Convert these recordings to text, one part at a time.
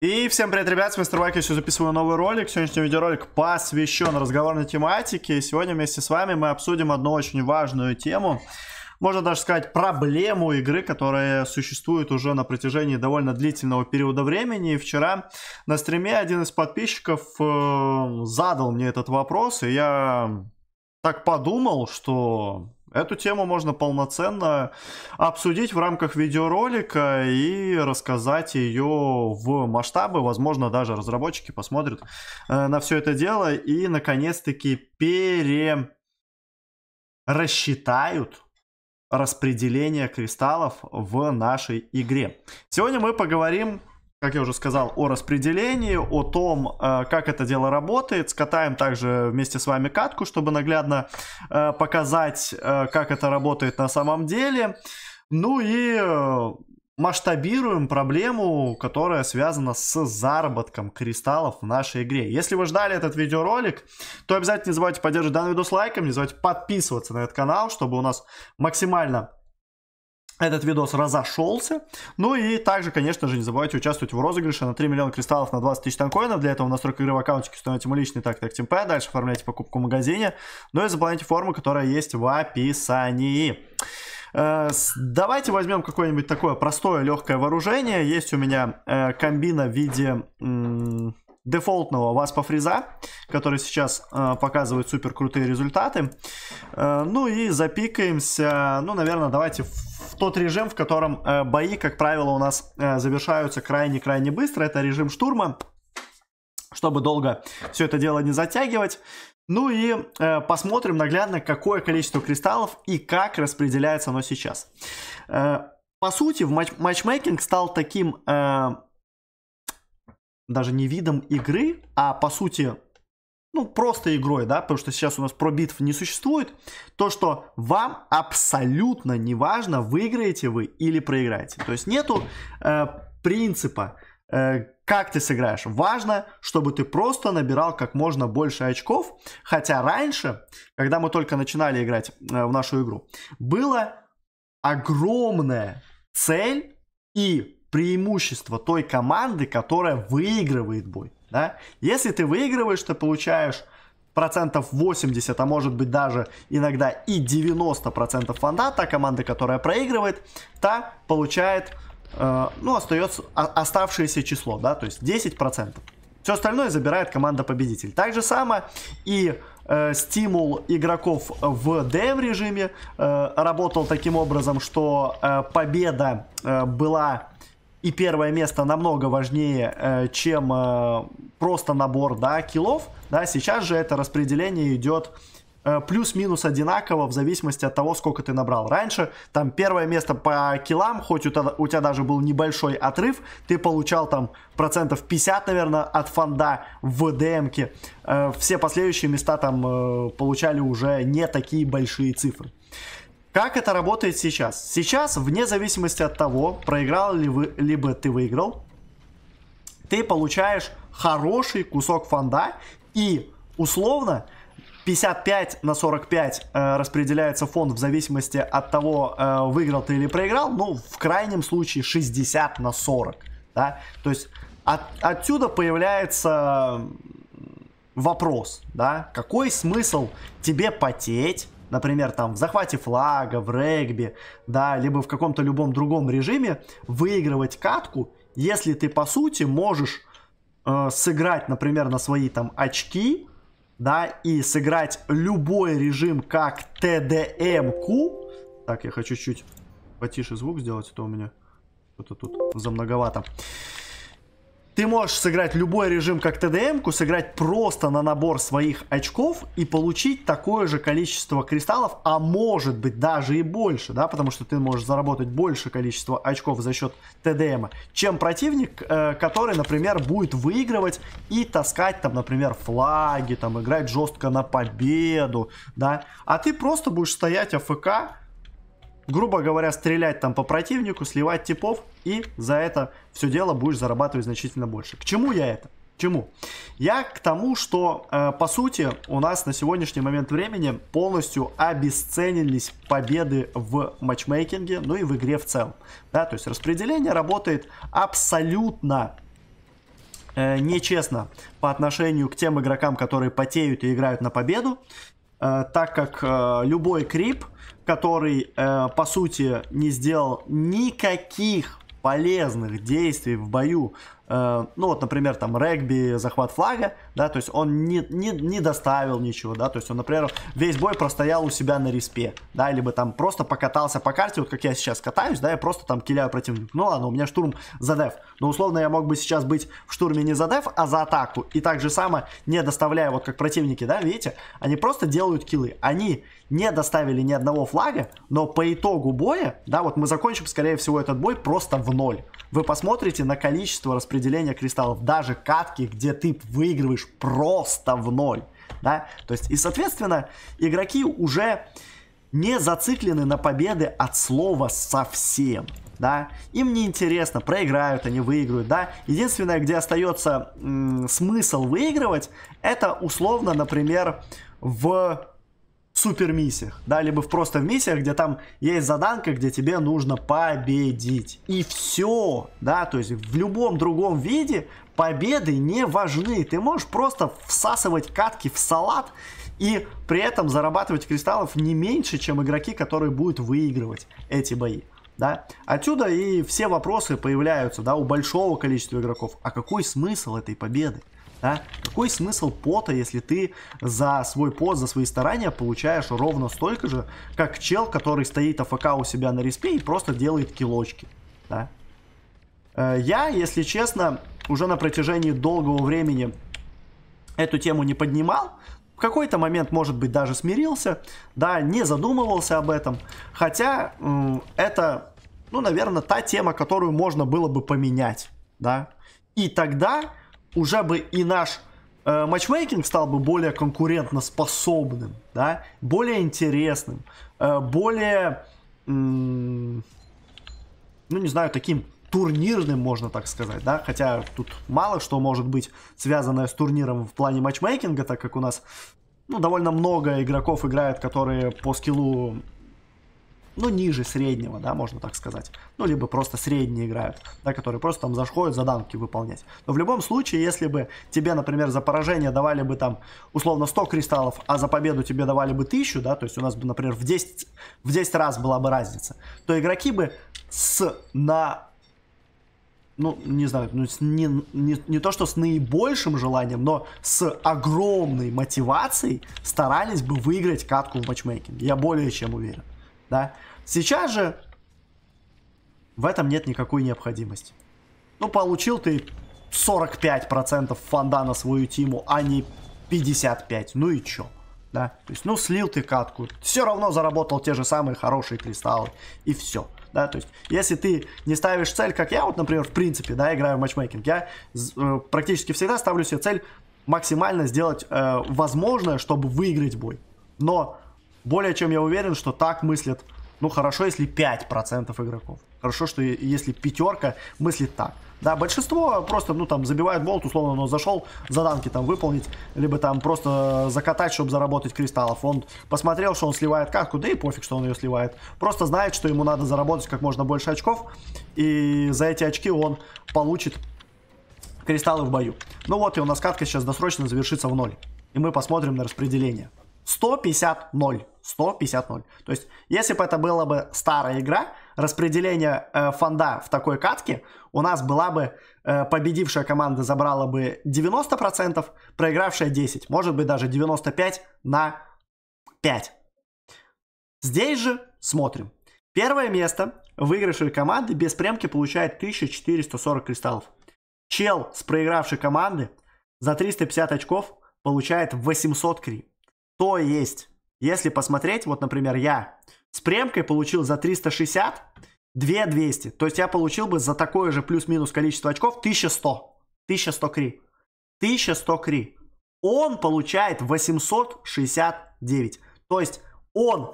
И всем привет, ребят, с вами Мистер Вайк, я сегодня записываю новый ролик. Сегодняшний видеоролик посвящен разговорной тематике. сегодня вместе с вами мы обсудим одну очень важную тему. Можно даже сказать проблему игры, которая существует уже на протяжении довольно длительного периода времени. И вчера на стриме один из подписчиков э, задал мне этот вопрос, и я так подумал, что Эту тему можно полноценно обсудить в рамках видеоролика и рассказать ее в масштабы. Возможно, даже разработчики посмотрят э, на все это дело и, наконец-таки, пере распределение кристаллов в нашей игре. Сегодня мы поговорим как я уже сказал, о распределении, о том, э, как это дело работает. Скатаем также вместе с вами катку, чтобы наглядно э, показать, э, как это работает на самом деле. Ну и масштабируем проблему, которая связана с заработком кристаллов в нашей игре. Если вы ждали этот видеоролик, то обязательно не забывайте поддерживать данный видос лайком, не забывайте подписываться на этот канал, чтобы у нас максимально этот видос разошелся. Ну и также, конечно же, не забывайте участвовать в розыгрыше на 3 миллиона кристаллов на 20 тысяч танкоинов. Для этого настройка игры в аккаунтике установите мой личный так так темпе, дальше оформляйте покупку в магазине. Ну и заполняйте форму, которая есть в описании. Э, давайте возьмем какое-нибудь такое простое легкое вооружение. Есть у меня э, комбина в виде дефолтного Васпа Фриза, который сейчас э, показывает супер крутые результаты. Э, ну и запикаемся, ну, наверное, давайте тот режим, в котором э, бои, как правило, у нас э, завершаются крайне-крайне быстро. Это режим штурма, чтобы долго все это дело не затягивать. Ну и э, посмотрим наглядно, какое количество кристаллов и как распределяется оно сейчас. Э, по сути, в матч матчмейкинг стал таким э, даже не видом игры, а по сути ну, просто игрой, да, потому что сейчас у нас про битв не существует, то, что вам абсолютно не важно, выиграете вы или проиграете. То есть нету э, принципа, э, как ты сыграешь. Важно, чтобы ты просто набирал как можно больше очков. Хотя раньше, когда мы только начинали играть э, в нашу игру, была огромная цель и преимущество той команды, которая выигрывает бой да? Если ты выигрываешь, ты получаешь процентов 80, а может быть даже иногда и 90 процентов фонда, та команда, которая проигрывает, та получает, э, ну, остается оставшееся число, да, то есть 10 процентов. Все остальное забирает команда-победитель. Так же самое и э, стимул игроков в DM режиме э, работал таким образом, что э, победа э, была и первое место намного важнее, э, чем э, просто набор, да, киллов, да, сейчас же это распределение идет э, плюс-минус одинаково в зависимости от того, сколько ты набрал. Раньше там первое место по килам, хоть у, у тебя даже был небольшой отрыв, ты получал там процентов 50, наверное, от фонда в ДМке. Все последующие места там получали уже не такие большие цифры. Как это работает сейчас? Сейчас, вне зависимости от того, проиграл ли вы, либо ты выиграл, ты получаешь хороший кусок фонда и условно 55 на 45 э, распределяется фонд в зависимости от того, э, выиграл ты или проиграл, ну, в крайнем случае 60 на 40, да, то есть от, отсюда появляется вопрос, да, какой смысл тебе потеть, например, там в захвате флага, в регби, да, либо в каком-то любом другом режиме, выигрывать катку, если ты, по сути, можешь э, сыграть, например, на свои там очки, да, и сыграть любой режим как ТДМК. Так, я хочу чуть потише звук сделать, а то у меня что-то тут многовато. Ты можешь сыграть любой режим, как ТДМ-ку, сыграть просто на набор своих очков и получить такое же количество кристаллов, а может быть даже и больше, да, потому что ты можешь заработать больше количества очков за счет ТДМа, чем противник, э, который, например, будет выигрывать и таскать там, например, флаги, там играть жестко на победу, да, а ты просто будешь стоять АФК, грубо говоря, стрелять там по противнику, сливать типов, и за это все дело будешь зарабатывать значительно больше. К чему я это? К чему? Я к тому, что э, по сути у нас на сегодняшний момент времени полностью обесценились победы в матчмейкинге, ну и в игре в целом. Да, то есть распределение работает абсолютно э, нечестно по отношению к тем игрокам, которые потеют и играют на победу, Э, так как э, любой крип, который, э, по сути, не сделал никаких полезных действий в бою Э, ну вот, например, там регби, захват флага, да, то есть он не, не, не доставил ничего, да, то есть он, например, весь бой простоял у себя на респе, да, либо там просто покатался по карте, вот как я сейчас катаюсь, да, я просто там киляю противника, ну ладно, у меня штурм за деф, но условно я мог бы сейчас быть в штурме не за деф, а за атаку, и так же само не доставляя, вот как противники, да, видите, они просто делают килы они не доставили ни одного флага, но по итогу боя, да, вот мы закончим, скорее всего, этот бой просто в ноль, вы посмотрите на количество распределения распределение кристаллов, даже катки, где ты выигрываешь просто в ноль, да, то есть, и, соответственно, игроки уже не зациклены на победы от слова совсем, да, им не интересно, проиграют они, выиграют, да, единственное, где остается смысл выигрывать, это условно, например, в супер миссиях, да, либо просто в миссиях, где там есть заданка, где тебе нужно победить. И все, да, то есть в любом другом виде победы не важны. Ты можешь просто всасывать катки в салат и при этом зарабатывать кристаллов не меньше, чем игроки, которые будут выигрывать эти бои. Да? Отсюда и все вопросы появляются да, у большого количества игроков. А какой смысл этой победы? Да? Какой смысл пота, если ты за свой пот, за свои старания получаешь ровно столько же, как чел, который стоит АФК у себя на респе и просто делает килочки. Да? Э, я, если честно, уже на протяжении долгого времени эту тему не поднимал. В какой-то момент, может быть, даже смирился, да, не задумывался об этом. Хотя это, ну, наверное, та тема, которую можно было бы поменять, да. И тогда уже бы и наш э, матчмейкинг стал бы более конкурентоспособным, да, более интересным, э, более, э, ну не знаю, таким турнирным, можно так сказать, да, хотя тут мало что может быть связанное с турниром в плане матчмейкинга, так как у нас ну, довольно много игроков играет, которые по скиллу ну, ниже среднего, да, можно так сказать. Ну, либо просто средние играют, да, которые просто там заходят заданки выполнять. Но в любом случае, если бы тебе, например, за поражение давали бы там, условно, 100 кристаллов, а за победу тебе давали бы 1000, да, то есть у нас бы, например, в 10, в 10 раз была бы разница, то игроки бы с на ну, не знаю, ну, не, не, не то что с наибольшим желанием, но с огромной мотивацией старались бы выиграть катку в матчмейкинге. Я более чем уверен да. Сейчас же в этом нет никакой необходимости. Ну, получил ты 45% фонда на свою тиму, а не 55. Ну и чё? Да? То есть, ну, слил ты катку, все равно заработал те же самые хорошие кристаллы, и все. Да, то есть, если ты не ставишь цель, как я, вот, например, в принципе, да, играю в матчмейкинг, я э, практически всегда ставлю себе цель максимально сделать э, возможное, чтобы выиграть бой. Но более чем я уверен, что так мыслят, ну хорошо, если 5% игроков. Хорошо, что если пятерка мыслит так. Да, большинство просто, ну, там, забивает болт, условно, но зашел заданки там выполнить, либо там просто закатать, чтобы заработать кристаллов. Он посмотрел, что он сливает катку, да и пофиг, что он ее сливает. Просто знает, что ему надо заработать как можно больше очков, и за эти очки он получит кристаллы в бою. Ну вот, и у нас катка сейчас досрочно завершится в ноль. И мы посмотрим на распределение. 150-0. 150-0. То есть, если бы это была бы старая игра, распределение э, фонда в такой катке, у нас была бы э, победившая команда забрала бы 90%, проигравшая 10%, может быть даже 95% на 5%. Здесь же смотрим. Первое место выигравшей команды без премки получает 1440 кристаллов. Чел с проигравшей команды за 350 очков получает 800 кри то есть, если посмотреть, вот, например, я с премкой получил за 360 2200. То есть я получил бы за такое же плюс-минус количество очков 1100. 1100 кри. 1100 кри. Он получает 869. То есть он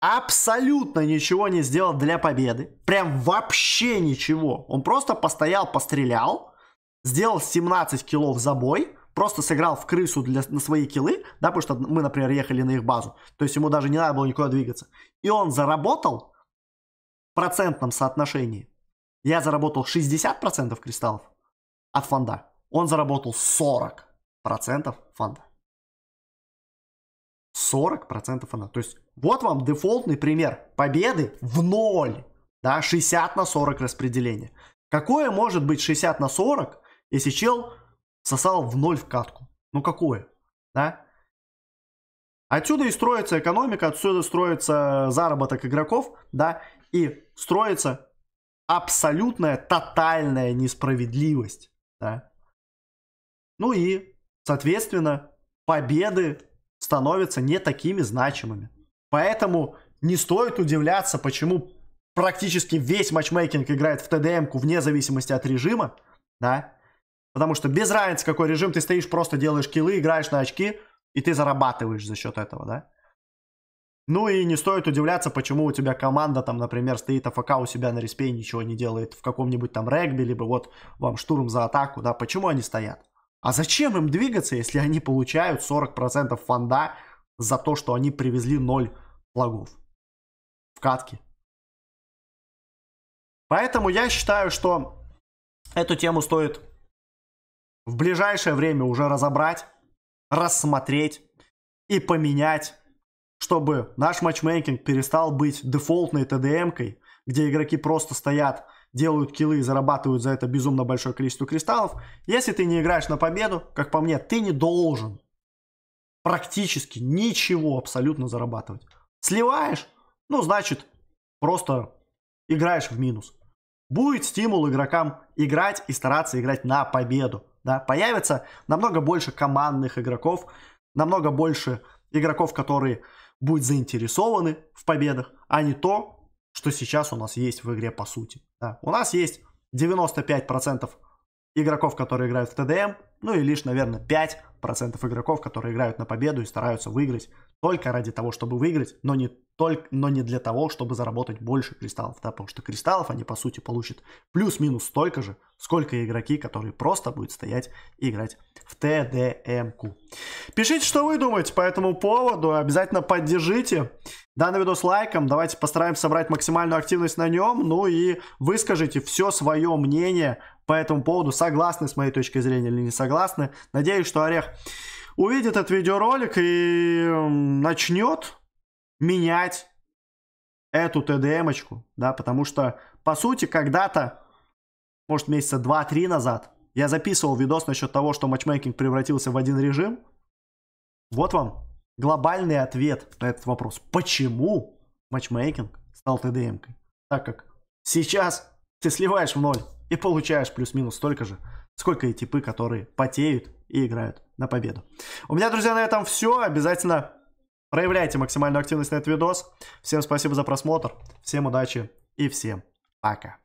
абсолютно ничего не сделал для победы. Прям вообще ничего. Он просто постоял, пострелял, сделал 17 киллов за бой, просто сыграл в крысу для, на свои килы, да, потому что мы, например, ехали на их базу, то есть ему даже не надо было никуда двигаться. И он заработал в процентном соотношении. Я заработал 60% кристаллов от фонда. Он заработал 40% фонда. 40% фонда. То есть вот вам дефолтный пример победы в ноль. Да, 60 на 40 распределение. Какое может быть 60 на 40, если чел сосал в ноль в катку. Ну какое? Да? Отсюда и строится экономика, отсюда строится заработок игроков, да, и строится абсолютная, тотальная несправедливость, да. Ну и, соответственно, победы становятся не такими значимыми. Поэтому не стоит удивляться, почему практически весь матчмейкинг играет в ТДМ-ку вне зависимости от режима, да, Потому что без разницы, какой режим, ты стоишь, просто делаешь килы, играешь на очки, и ты зарабатываешь за счет этого, да? Ну и не стоит удивляться, почему у тебя команда там, например, стоит АФК у себя на респе и ничего не делает в каком-нибудь там регби, либо вот вам штурм за атаку, да, почему они стоят? А зачем им двигаться, если они получают 40% фонда за то, что они привезли 0 флагов в катке? Поэтому я считаю, что эту тему стоит в ближайшее время уже разобрать, рассмотреть и поменять, чтобы наш матчмейкинг перестал быть дефолтной ТДМкой, где игроки просто стоят, делают килы, и зарабатывают за это безумно большое количество кристаллов. Если ты не играешь на победу, как по мне, ты не должен практически ничего абсолютно зарабатывать. Сливаешь, ну значит, просто играешь в минус. Будет стимул игрокам играть и стараться играть на победу да, появится намного больше командных игроков, намного больше игроков, которые будут заинтересованы в победах, а не то, что сейчас у нас есть в игре по сути. Да. У нас есть 95% игроков, которые играют в ТДМ, ну и лишь, наверное, 5% игроков, которые играют на победу и стараются выиграть только ради того, чтобы выиграть, но не, только, но не для того, чтобы заработать больше кристаллов, да, потому что кристаллов они, по сути, получат плюс-минус столько же, сколько игроки, которые просто будут стоять и играть в ТДМК. Пишите, что вы думаете по этому поводу, обязательно поддержите. Данный видос лайком, давайте постараемся собрать максимальную активность на нем, ну и выскажите все свое мнение по этому поводу, согласны с моей точкой зрения или не согласны. Надеюсь, что Орех увидит этот видеоролик и начнет менять эту ТДМочку, да, потому что, по сути, когда-то может, месяца 2-3 назад, я записывал видос насчет того, что матчмейкинг превратился в один режим. Вот вам глобальный ответ на этот вопрос. Почему матчмейкинг стал ТДМ-кой? Так как сейчас ты сливаешь в ноль и получаешь плюс-минус столько же, сколько и типы, которые потеют и играют на победу. У меня, друзья, на этом все. Обязательно проявляйте максимальную активность на этот видос. Всем спасибо за просмотр, всем удачи и всем пока.